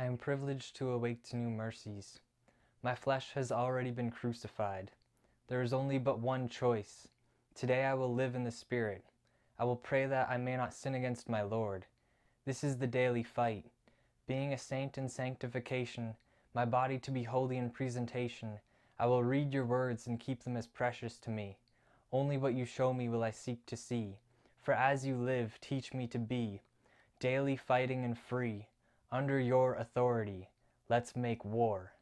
I am privileged to awake to new mercies. My flesh has already been crucified. There is only but one choice. Today I will live in the Spirit. I will pray that I may not sin against my Lord. This is the daily fight. Being a saint in sanctification, my body to be holy in presentation, I will read your words and keep them as precious to me. Only what you show me will I seek to see. For as you live, teach me to be, daily fighting and free, under your authority. Let's make war.